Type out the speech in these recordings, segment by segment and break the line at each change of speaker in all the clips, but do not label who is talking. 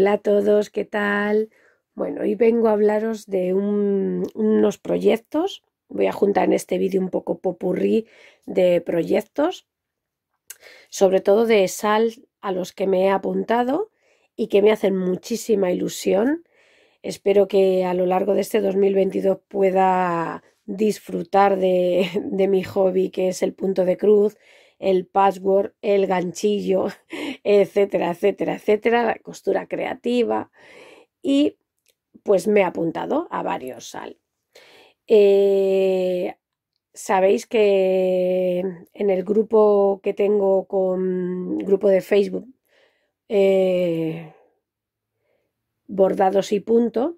Hola a todos, ¿qué tal? Bueno, hoy vengo a hablaros de unos proyectos. Voy a juntar en este vídeo un poco popurrí de proyectos, sobre todo de sal a los que me he apuntado y que me hacen muchísima ilusión. Espero que a lo largo de este 2022 pueda disfrutar de mi hobby que es el punto de cruz, el password, el ganchillo etcétera, etcétera, etcétera, la costura creativa y pues me he apuntado a varios sal eh, Sabéis que en el grupo que tengo con grupo de Facebook, eh, bordados y punto,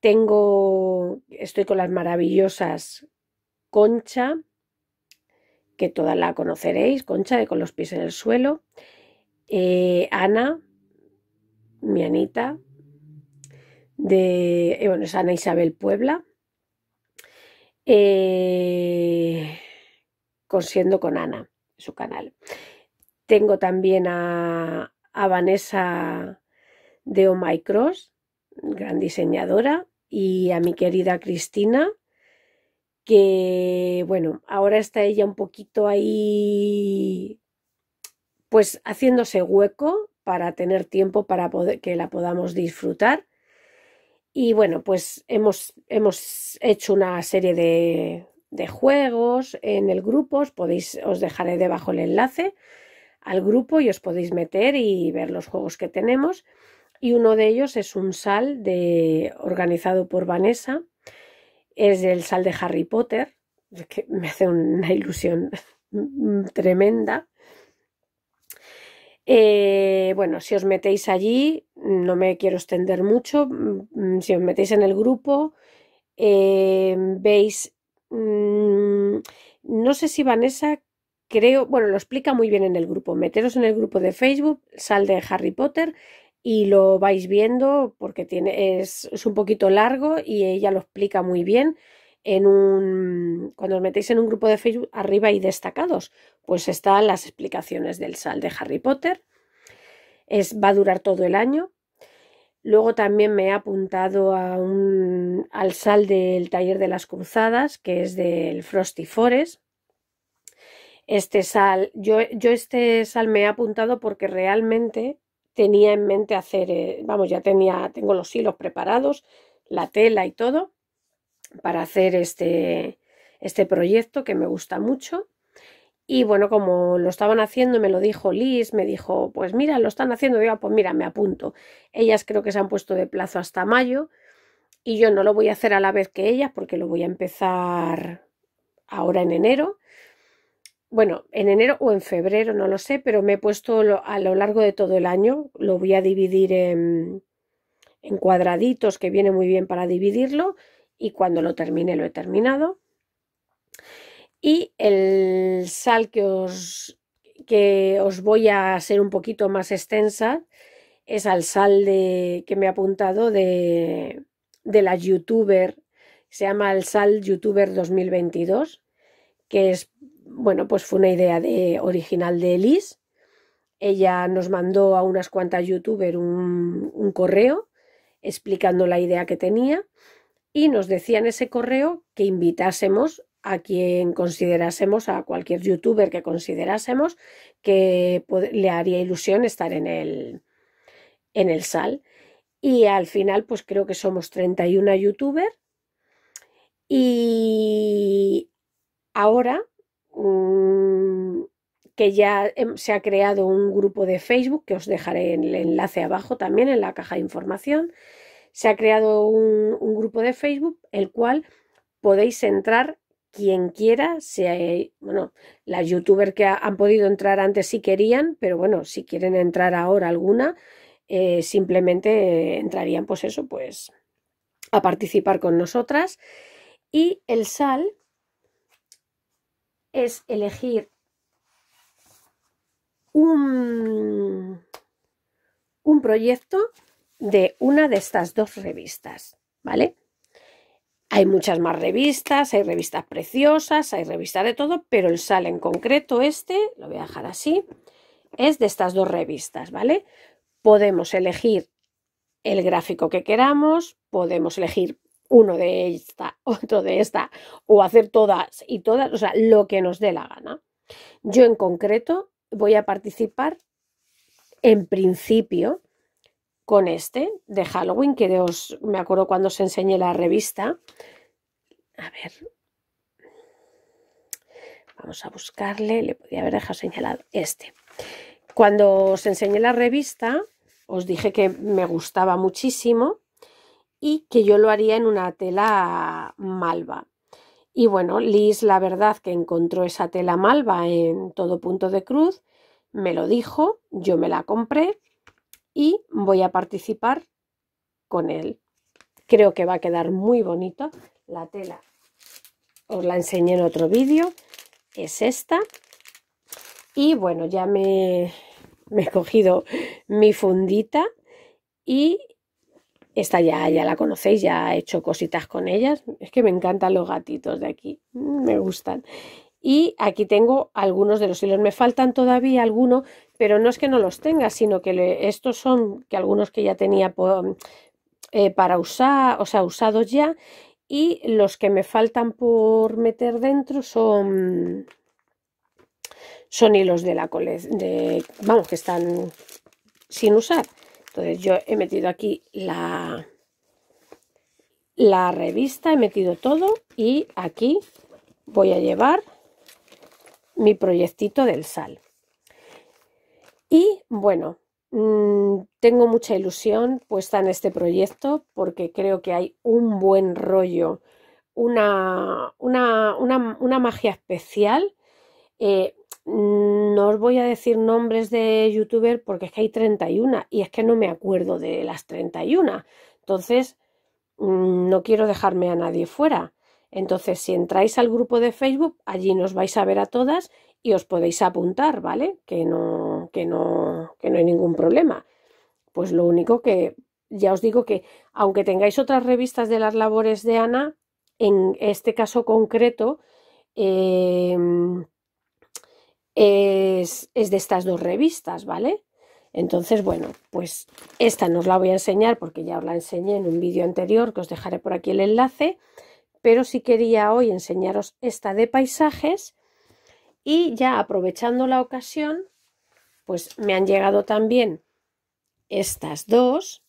tengo, estoy con las maravillosas Concha, que todas la conoceréis, Concha de con los pies en el suelo, eh, Ana, mi Anita, de, eh, bueno, es Ana Isabel Puebla, eh, Consiendo con Ana, su canal. Tengo también a, Vanessa de O oh Cross, gran diseñadora, y a mi querida Cristina, que bueno, ahora está ella un poquito ahí pues haciéndose hueco para tener tiempo para poder, que la podamos disfrutar. Y bueno, pues hemos, hecho una serie de, de, juegos en el grupo, os, podéis, os dejaré debajo el enlace al grupo y os podéis meter y ver los juegos que tenemos. Y uno de ellos es un sal de, organizado por Vanessa, es el sal de Harry Potter, que me hace una ilusión tremenda. Eh, bueno, si os metéis allí, no me quiero extender mucho, mm, si os metéis en el grupo, eh, veis, mm, no sé si Vanessa, creo, bueno, lo explica muy bien en el grupo, meteros en el grupo de Facebook, sal de Harry Potter y lo vais viendo porque tiene, es un poquito largo y ella lo explica muy bien un, cuando os metéis en un grupo de Facebook, arriba y destacados, pues están las explicaciones del sal de Harry Potter. Es, va a durar todo el año. Luego también me he apuntado a un, al sal del taller de las cruzadas, que es del Frosty Forest. Este sal, yo, yo este sal me he apuntado porque realmente tenía en mente hacer, eh, vamos, ya tenía, tengo los hilos preparados, la tela y todo para hacer este, este proyecto que me gusta mucho. Y bueno, como lo estaban haciendo, me lo dijo Liz, me dijo, pues mira, lo están haciendo, digo, ah, pues mira, me apunto. Ellas creo que se han puesto de plazo hasta mayo y yo no lo voy a hacer a la vez que ellas porque lo voy a empezar ahora en enero. Bueno, en enero o en febrero, no lo sé, pero me he puesto a lo largo de todo el año, lo voy a dividir en, en cuadraditos que viene muy bien para dividirlo y cuando lo termine lo he terminado. Y el sal que os, que os voy a hacer un poquito más extensa es al sal de, que me ha apuntado de, de la youtuber, se llama el sal youtuber 2022, que es, bueno, pues fue una idea de, original de Elise. Ella nos mandó a unas cuantas youtuber un correo explicando la idea que tenía y nos decía en ese correo que invitásemos a quien considerásemos, a cualquier youtuber que considerásemos que le haría ilusión estar en el, en el SAL. Y al final, pues creo que somos 31 youtuber. Y ahora mm, que ya se ha creado un grupo de Facebook, que os dejaré el enlace abajo también en la caja de información, se ha creado un, grupo de Facebook, el cual podéis entrar quien quiera, sea, bueno, las youtubers que han podido entrar antes si querían, pero bueno, si quieren entrar ahora alguna, eh, simplemente entrarían, pues eso, pues a participar con nosotras. Y el sal es elegir un, un proyecto de una de estas dos revistas, ¿vale? Hay muchas más revistas, hay revistas preciosas, hay revistas de todo, pero el sal en concreto este, lo voy a dejar así, es de estas dos revistas, ¿vale? Podemos elegir el gráfico que queramos, podemos elegir uno de esta, otro de esta, o hacer todas y todas, o sea, lo que nos dé la gana. Yo en concreto voy a participar en principio con este de Halloween, que me acuerdo cuando os enseñé la revista. A ver, vamos a buscarle, le podía haber dejado señalado este. Cuando os enseñé la revista, os dije que me gustaba muchísimo y que yo lo haría en una tela malva. Y bueno, Liz, la verdad que encontró esa tela malva en todo punto de cruz, me lo dijo, yo me la compré y voy a participar con él. Creo que va a quedar muy bonito la tela. Os la enseñé en otro vídeo. Es esta. Y bueno, ya me, he cogido mi fundita y esta ya, ya la conocéis, ya he hecho cositas con ellas. Es que me encantan los gatitos de aquí, me gustan. Y aquí tengo algunos de los hilos. Me faltan todavía algunos pero no es que no los tenga, sino que estos son que algunos que ya tenía eh, para usar, o sea, usados ya, y los que me faltan por meter dentro son son hilos de la colección, vamos, que están sin usar. Entonces yo he metido aquí la, la revista, he metido todo y aquí voy a llevar mi proyectito del sal. Y bueno, mm, tengo mucha ilusión puesta en este proyecto porque creo que hay un buen rollo, una, magia especial. Eh, mm, no os voy a decir nombres de youtuber porque es que hay 31 y es que no me acuerdo de las 31. Entonces, mm, no quiero dejarme a nadie fuera. Entonces, si entráis al grupo de Facebook, allí nos vais a ver a todas y os podéis apuntar, ¿vale? Que no, que no, que no hay ningún problema. Pues lo único que ya os digo que, aunque tengáis otras revistas de las labores de Ana, en este caso concreto em, es, es de estas dos revistas, ¿vale? Entonces, bueno, pues esta no os la voy a enseñar porque ya os la enseñé en un vídeo anterior, que os dejaré por aquí el enlace, pero sí quería hoy enseñaros esta de paisajes y ya aprovechando la ocasión, pues me han llegado también estas dos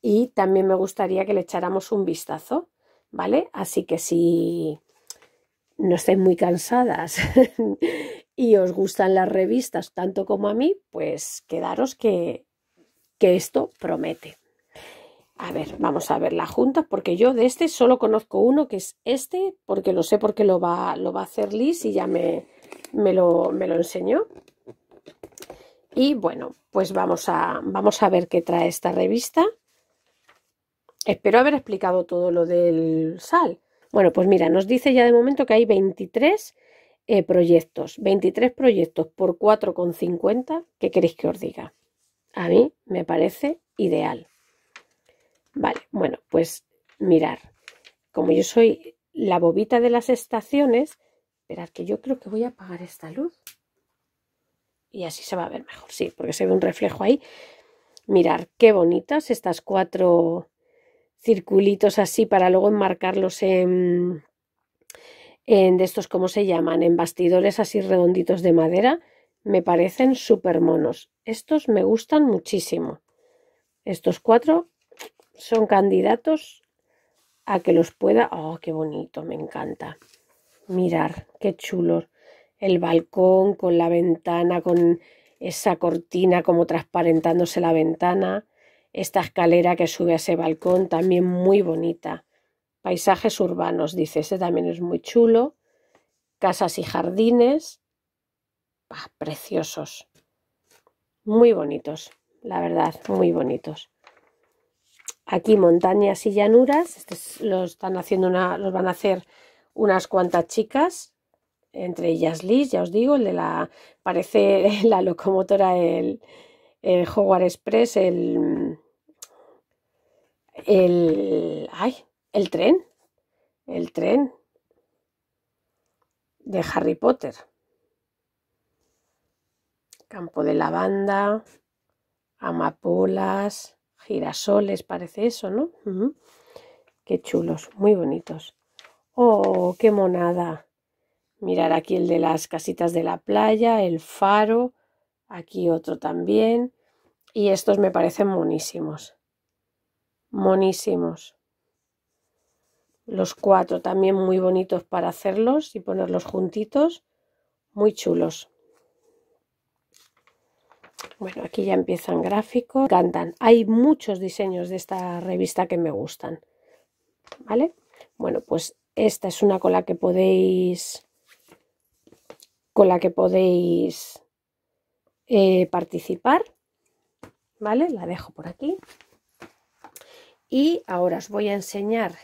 y también me gustaría que le echáramos un vistazo, ¿vale? Así que si no estáis muy cansadas y os gustan las revistas tanto como a mí, pues quedaros que, que esto promete. A ver, vamos a verla juntas porque yo de este solo conozco uno que es este porque lo sé porque lo va, lo va a hacer Liz y ya me, lo, me lo enseñó. Y bueno, pues vamos a, vamos a ver qué trae esta revista. Espero haber explicado todo lo del sal. Bueno, pues mira, nos dice ya de momento que hay 23 eh, proyectos. 23 proyectos por 4,50. ¿Qué queréis que os diga? A mí me parece ideal. Vale, bueno, pues mirar. Como yo soy la bobita de las estaciones, esperad que yo creo que voy a apagar esta luz. Y así se va a ver mejor, sí, porque se ve un reflejo ahí. Mirar qué bonitas estas cuatro circulitos así para luego enmarcarlos en, en de estos, ¿cómo se llaman? En bastidores así redonditos de madera. Me parecen súper monos. Estos me gustan muchísimo. Estos cuatro son candidatos a que los pueda... ¡Oh, qué bonito! Me encanta. Mirar, qué chulo El balcón con la ventana, con esa cortina como transparentándose la ventana. Esta escalera que sube a ese balcón, también muy bonita. Paisajes urbanos, dice, ese también es muy chulo. Casas y jardines. preciosos. Muy bonitos, la verdad, muy bonitos aquí montañas y llanuras. Este lo los, están haciendo los van a hacer unas cuantas chicas, entre ellas Liz, ya os digo, el de la, parece la locomotora, el, el Express, el, el, ay, el tren, el tren de Harry Potter. Campo de lavanda, amapolas, girasoles, parece eso, ¿no? Qué chulos, muy bonitos. ¡Oh, qué monada! Mirar aquí el de las casitas de la playa, el faro, aquí otro también. Y estos me parecen monísimos. Monísimos. Los cuatro también muy bonitos para hacerlos y ponerlos juntitos. Muy chulos. Bueno, aquí ya empiezan gráficos. Cantan. Hay muchos diseños de esta revista que me gustan. ¿Vale? Bueno, pues esta es una con la que podéis con la que podéis eh, participar. ¿Vale? La dejo por aquí. Y ahora os voy a enseñar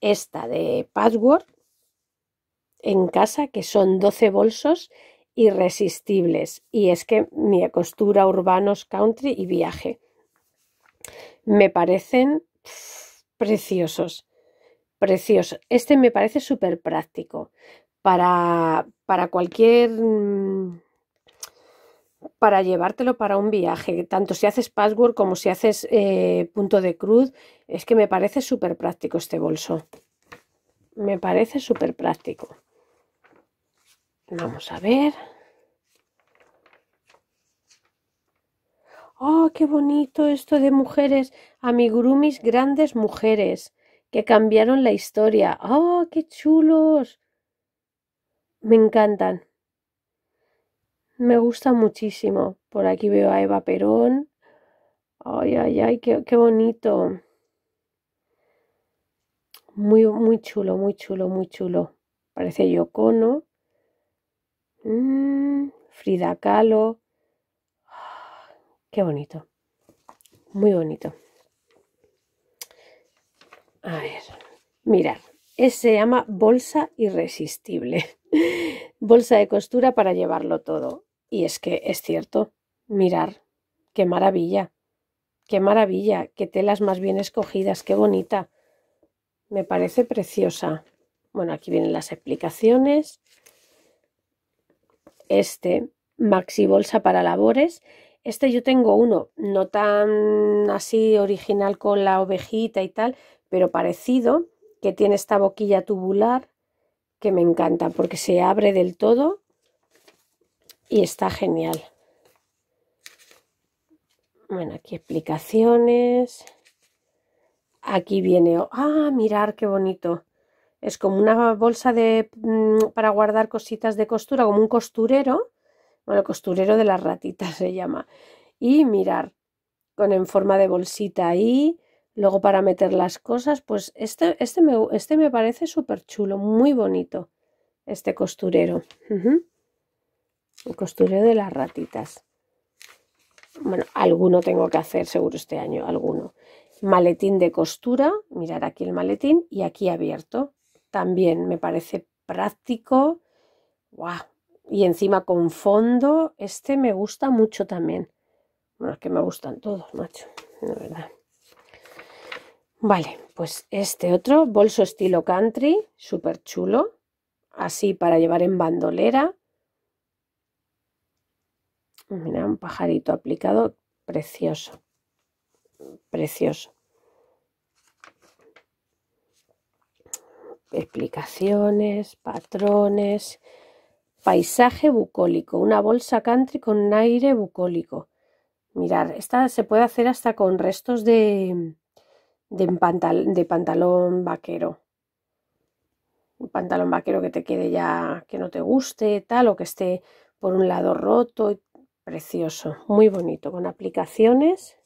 esta de Password en casa, que son 12 bolsos irresistibles. Y es que mi costura urbanos country y viaje me parecen preciosos. Preciosos. Este me parece súper práctico para, para cualquier. Mm, para llevártelo para un viaje, tanto si haces password como si haces eh, punto de cruz, es que me parece súper práctico este bolso. Me parece súper práctico. Vamos a ver. ¡Oh, qué bonito esto de mujeres! Amigurumis grandes mujeres que cambiaron la historia. ¡Oh, qué chulos! Me encantan. Me gusta muchísimo. Por aquí veo a Eva Perón. ¡Ay, ay, ay! ¡Qué, qué bonito! Muy, muy chulo, muy chulo, muy chulo. Parece ¿no? Mm, Frida Kahlo. Qué bonito. Muy bonito. A ver, mirad. se llama bolsa irresistible. bolsa de costura para llevarlo todo. Y es que es cierto. Mirar. Qué maravilla. Qué maravilla. Qué telas más bien escogidas. Qué bonita. Me parece preciosa. Bueno, aquí vienen las explicaciones este, maxi bolsa para labores. Este yo tengo uno, no tan así original con la ovejita y tal, pero parecido, que tiene esta boquilla tubular que me encanta porque se abre del todo y está genial. Bueno, aquí explicaciones. Aquí viene, ah, mirar qué bonito es como una bolsa de, mm, para guardar cositas de costura, como un costurero, bueno, el costurero de las ratitas se llama. Y mirar, con en forma de bolsita ahí, luego para meter las cosas, pues este, este, me, este me parece súper chulo, muy bonito, este costurero. El costurero de las ratitas. Bueno, alguno tengo que hacer seguro este año, alguno. Maletín de costura, mirar aquí el maletín y aquí abierto también me parece práctico. Y encima con fondo, este me gusta mucho también. Bueno, es que me gustan todos, macho, la verdad. Vale, pues este otro, bolso estilo country, súper chulo. Así para llevar en bandolera. Mira, un pajarito aplicado, precioso. Precioso. explicaciones, patrones. Paisaje bucólico, una bolsa country con un aire bucólico. Mirar, esta se puede hacer hasta con restos de, de, de pantalón vaquero. Un pantalón vaquero que te quede ya, que no te guste, tal, o que esté por un lado roto. Precioso, muy bonito, con aplicaciones.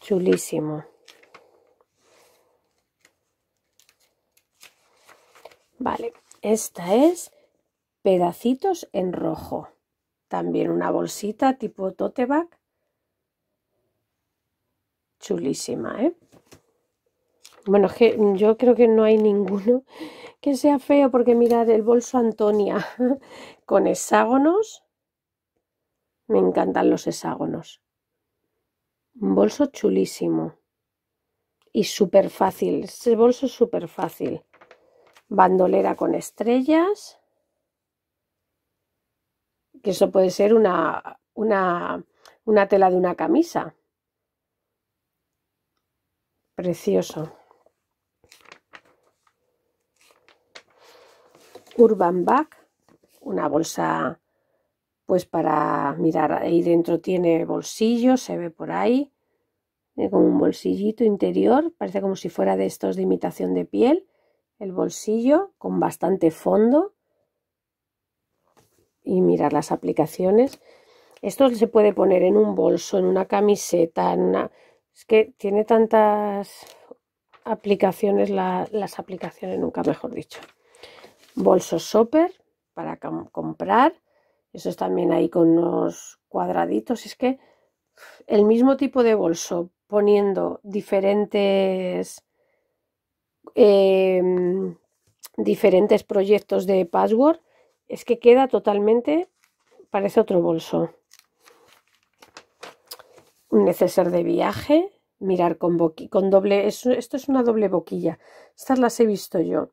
Chulísimo. Vale, esta es pedacitos en rojo. También una bolsita tipo tote bag. Chulísima, ¿eh? Bueno, yo creo que no hay ninguno que sea feo porque mirad el bolso Antonia con hexágonos. Me encantan los hexágonos. Un bolso chulísimo y súper fácil. Ese bolso es súper fácil bandolera con estrellas, que eso puede ser una, una, tela de una camisa. Precioso. Urban Bag, una bolsa pues para mirar, ahí dentro tiene bolsillos, se ve por ahí, eh, con un bolsillito interior, parece como si fuera de estos de imitación de piel, el bolsillo con bastante fondo y mirar las aplicaciones. Esto se puede poner en un bolso, en una camiseta, Es que tiene tantas aplicaciones, las aplicaciones nunca mejor dicho. Bolso shopper para comprar. Eso es también ahí con unos cuadraditos. Es que el mismo tipo de bolso poniendo diferentes Em, diferentes proyectos de password, es que queda totalmente, parece otro bolso. Un neceser de viaje, mirar con, con doble, esto es una doble boquilla, estas las he visto yo,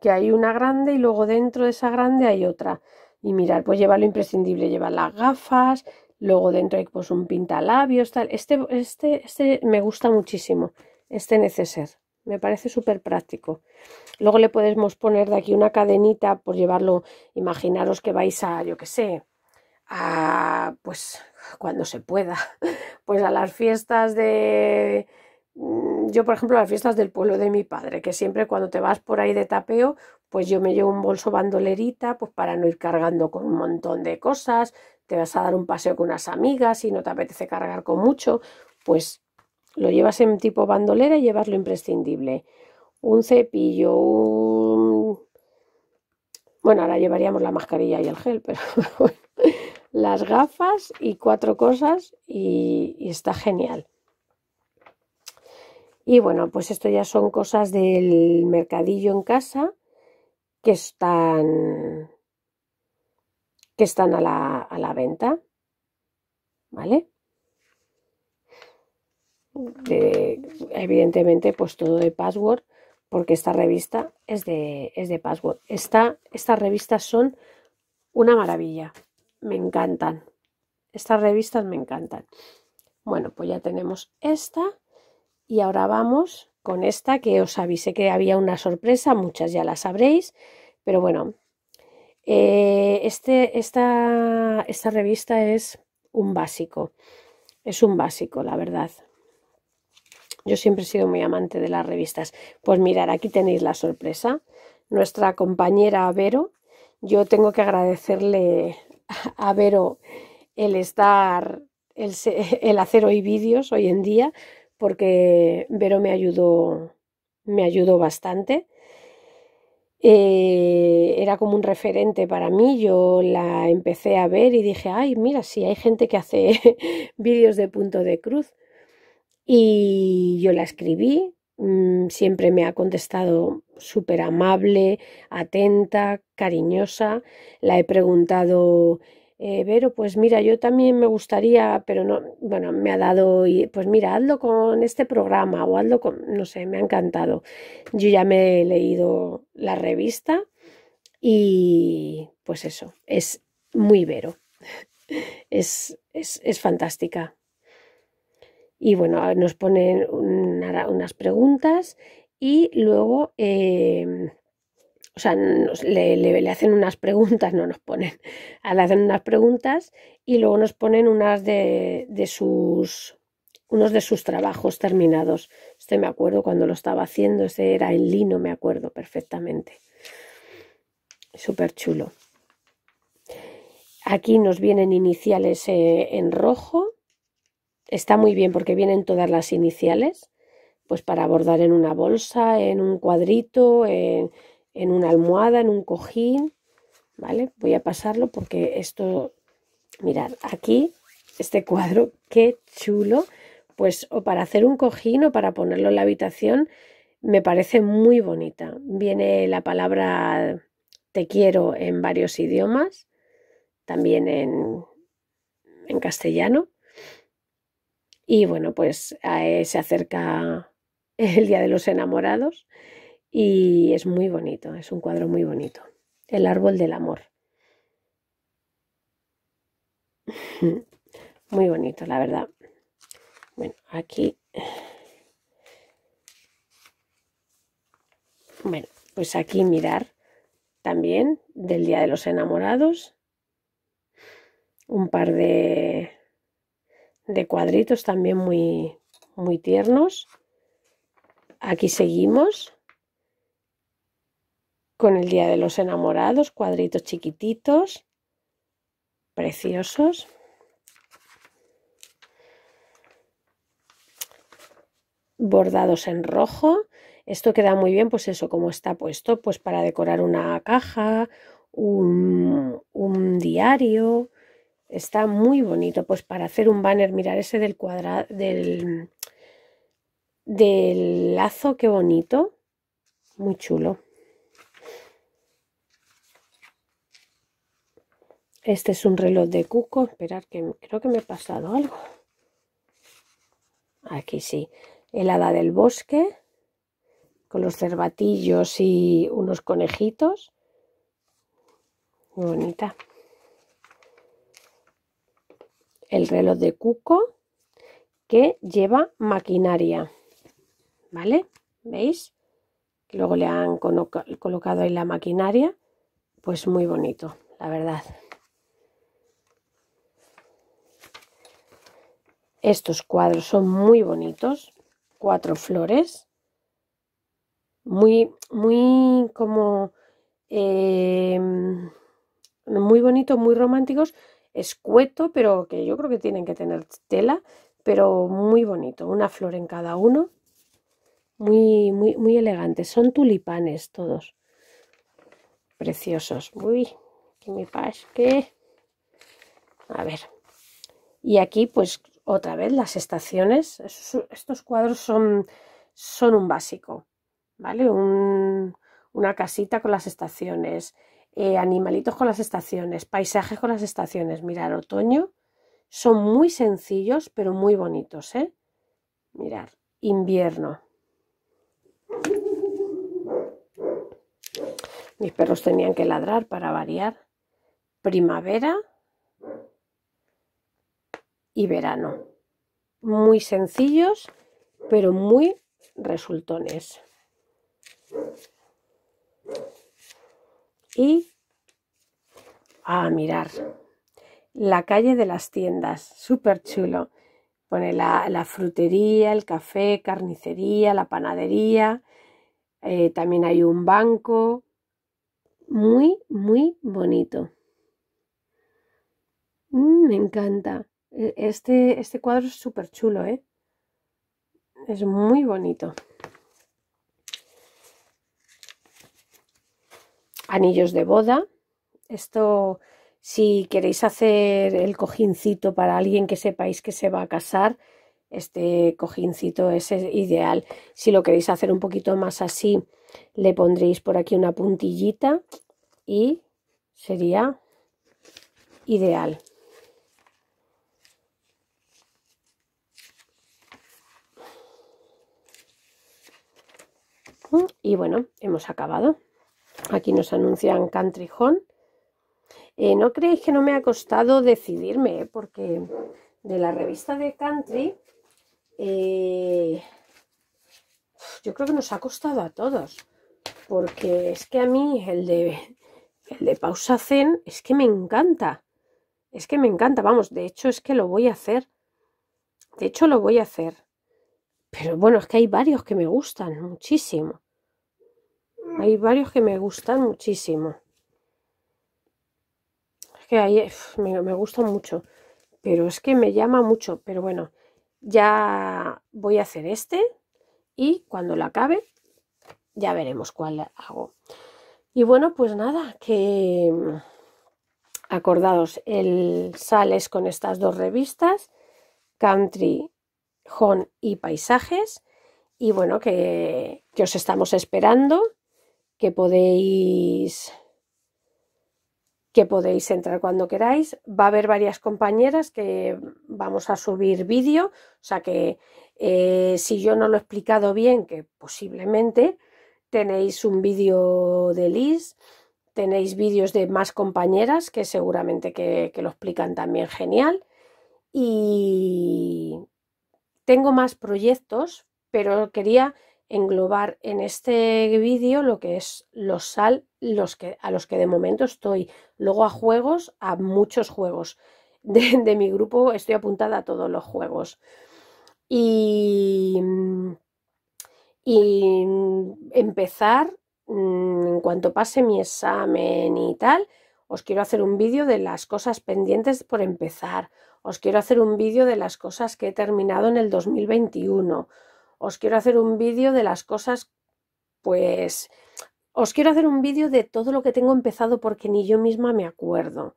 que hay una grande y luego dentro de esa grande hay otra. Y mirar, pues lleva lo imprescindible, lleva las gafas, luego dentro hay pues un pintalabios, tal. Este, este, este me gusta muchísimo, este neceser. Me parece súper práctico. Luego le podemos poner de aquí una cadenita por llevarlo. Imaginaros que vais a, yo qué sé, a pues cuando se pueda, pues a las fiestas de mm, yo por ejemplo a las fiestas del pueblo de mi padre, que siempre cuando te vas por ahí de tapeo, pues yo me llevo un bolso bandolerita, pues para no ir cargando con un montón de cosas, te vas a dar un paseo con unas amigas y no te apetece cargar con mucho, pues lo llevas en tipo bandolera y llevas lo imprescindible. Un cepillo, un... Bueno, ahora llevaríamos la mascarilla y el gel, pero Las gafas y cuatro cosas y, y está genial. Y bueno, pues esto ya son cosas del mercadillo en casa que están, que están a, la, a la venta. ¿Vale? evidentemente, pues todo de Password, porque esta revista es de, es de Password. estas revistas son una maravilla, me encantan. Estas revistas me encantan. Bueno, pues ya tenemos esta y ahora vamos con esta que os avisé que había una sorpresa, muchas ya la sabréis, pero bueno, eh, este, esta, esta revista es un básico, es un básico, la verdad. Yo siempre he sido muy amante de las revistas. Pues mirar, aquí tenéis la sorpresa. Nuestra compañera Vero, yo tengo que agradecerle a Vero el estar, el, hacer hoy vídeos hoy en día, porque Vero me ayudó, me ayudó bastante. Eh, era como un referente para mí. Yo la empecé a ver y dije, ay, mira, si hay gente que hace vídeos de punto de cruz. Y yo la escribí, mm, siempre me ha contestado súper amable, atenta, cariñosa. La he preguntado, eh, Vero, pues mira, yo también me gustaría, pero no, bueno, me ha dado, pues mira, hazlo con este programa o hazlo con, no sé, me ha encantado. Yo ya me he leído la revista y pues eso, es muy Vero. es, es, es fantástica. Y bueno, nos ponen unas preguntas y luego, em, o sea, le, hacen unas preguntas, no nos ponen, le hacen unas preguntas y luego nos ponen unas de, sus unos de sus trabajos terminados. Este me acuerdo cuando lo estaba haciendo, ese era en lino, me acuerdo perfectamente. Súper chulo. Aquí nos vienen iniciales eh, en rojo Está muy bien porque vienen todas las iniciales, pues para abordar en una bolsa, en un cuadrito, en, una almohada, en un cojín, ¿vale? Voy a pasarlo porque esto, mirad, aquí, este cuadro, qué chulo, pues o para hacer un cojín o para ponerlo en la habitación, me parece muy bonita. Viene la palabra te quiero en varios idiomas, también en castellano, y bueno, pues eh, se acerca el Día de los Enamorados y es muy bonito, es un cuadro muy bonito. El árbol del amor. Muy bonito, la verdad. Bueno, aquí. Bueno, pues aquí mirar también del Día de los Enamorados. Un par de de cuadritos también muy, muy tiernos. Aquí seguimos con el Día de los Enamorados, cuadritos chiquititos, preciosos. Bordados en rojo. Esto queda muy bien, pues eso, como está puesto, pues para decorar una caja, un, un diario, Está muy bonito, pues para hacer un banner, mirar ese del cuadrado, del, lazo, qué bonito, muy chulo. Este es un reloj de cuco, esperar que creo que me he pasado algo. Aquí sí, el hada del bosque, con los cervatillos y unos conejitos. Muy bonita el reloj de cuco que lleva maquinaria. ¿Vale? ¿Veis? Luego le han colocado ahí la maquinaria. Pues muy bonito, la verdad. Estos cuadros son muy bonitos. Cuatro flores. Muy, muy como... Em, muy bonitos, muy románticos, escueto, pero que yo creo que tienen que tener tela, pero muy bonito, una flor en cada uno, muy, muy, muy elegante. Son tulipanes todos, preciosos. Uy, que me pasque. A ver. Y aquí, pues, otra vez las estaciones. Estos cuadros son, son un básico, ¿vale? Un, una casita con las estaciones, eh, animalitos con las estaciones, paisajes con las estaciones. Mirar otoño, son muy sencillos pero muy bonitos. ¿eh? Mirar, invierno. Mis perros tenían que ladrar para variar. Primavera y verano. Muy sencillos, pero muy resultones y a mirar la calle de las tiendas, súper chulo. Pone la, frutería, el café, carnicería, la panadería. Eh, también hay un banco. Muy, muy bonito. Mm, me encanta. E, este, este cuadro es súper chulo, ¿eh? Es muy bonito. anillos de boda. Esto, si queréis hacer el cojincito para alguien que sepáis que se va a casar, este cojincito es e-, ideal. Si lo queréis hacer un poquito más así, le pondréis por aquí una puntillita y sería ideal. Y bueno, hemos acabado. Aquí nos anuncian Country Home. Eh, no creéis que no me ha costado decidirme, eh, porque de la revista de Country, eh, yo creo que nos ha costado a todos, porque es que a mí el de, el de Pausa Zen es que me encanta, es que me encanta, vamos, de hecho es que lo voy a hacer, de hecho lo voy a hacer, pero bueno, es que hay varios que me gustan muchísimo. Hay varios que me gustan muchísimo. Es que ahí me, me gustan mucho. Pero es que me llama mucho. Pero bueno, ya voy a hacer este. Y cuando lo acabe, ya veremos cuál hago. Y bueno, pues nada, que mm, acordados, el sales con estas dos revistas, Country, Home y Paisajes. Y bueno, que os estamos esperando que podéis que podéis entrar cuando queráis. Va a haber varias compañeras que vamos a subir vídeo, o sea que eh, si yo no lo he explicado bien, que posiblemente tenéis un vídeo de Liz, tenéis vídeos de más compañeras que seguramente que, que lo explican también genial. Y tengo más proyectos, pero quería englobar en este vídeo lo que es los sal, los que, a los que de momento estoy, luego a juegos, a muchos juegos. De, mi grupo estoy apuntada a todos los juegos. Y, y empezar, mm, en cuanto pase mi examen y tal, os quiero hacer un vídeo de las cosas pendientes por empezar. Os quiero hacer un vídeo de las cosas que he terminado en el 2021 os quiero hacer un vídeo de las cosas, pues os quiero hacer un vídeo de todo lo que tengo empezado porque ni yo misma me acuerdo.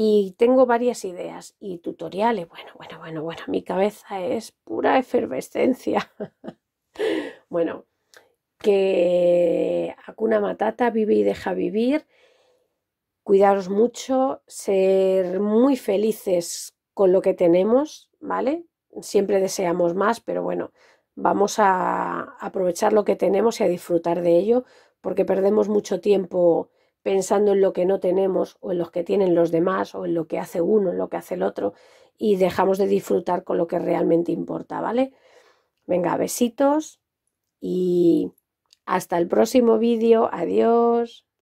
Y tengo varias ideas y tutoriales. Bueno, bueno, bueno, bueno, mi cabeza es pura efervescencia. bueno, que acuna Matata vive y deja vivir. Cuidaros mucho, ser muy felices con lo que tenemos, ¿vale? Siempre deseamos más, pero bueno, vamos a aprovechar lo que tenemos y a disfrutar de ello, porque perdemos mucho tiempo pensando en lo que no tenemos o en los que tienen los demás o en lo que hace uno, en lo que hace el otro y dejamos de disfrutar con lo que realmente importa, ¿vale? Venga, besitos y hasta el próximo vídeo, adiós.